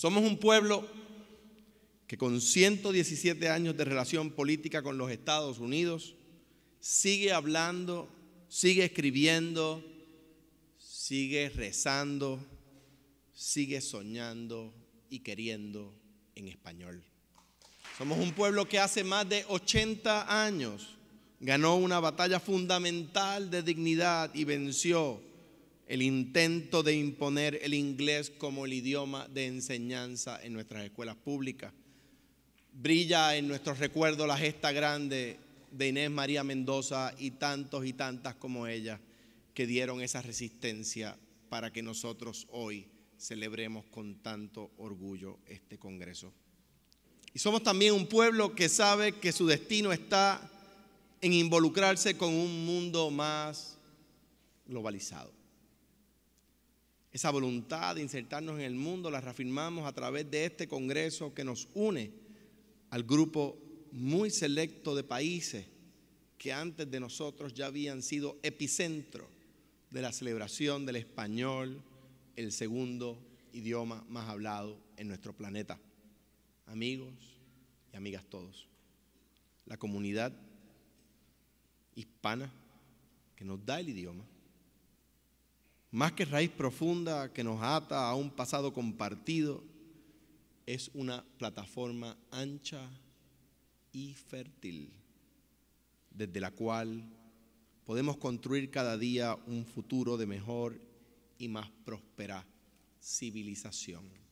Somos un pueblo que con 117 años de relación política con los Estados Unidos, sigue hablando, sigue escribiendo, sigue rezando, sigue soñando y queriendo en español. Somos un pueblo que hace más de 80 años ganó una batalla fundamental de dignidad y venció el intento de imponer el inglés como el idioma de enseñanza en nuestras escuelas públicas. Brilla en nuestros recuerdos la gesta grande de Inés María Mendoza y tantos y tantas como ella que dieron esa resistencia para que nosotros hoy celebremos con tanto orgullo este Congreso. Y somos también un pueblo que sabe que su destino está en involucrarse con un mundo más globalizado. Esa voluntad de insertarnos en el mundo la reafirmamos a través de este Congreso que nos une al grupo muy selecto de países que antes de nosotros ya habían sido epicentro de la celebración del español, el segundo idioma más hablado en nuestro planeta. Amigos y amigas todos, la comunidad hispana que nos da el idioma más que raíz profunda que nos ata a un pasado compartido, es una plataforma ancha y fértil, desde la cual podemos construir cada día un futuro de mejor y más próspera civilización.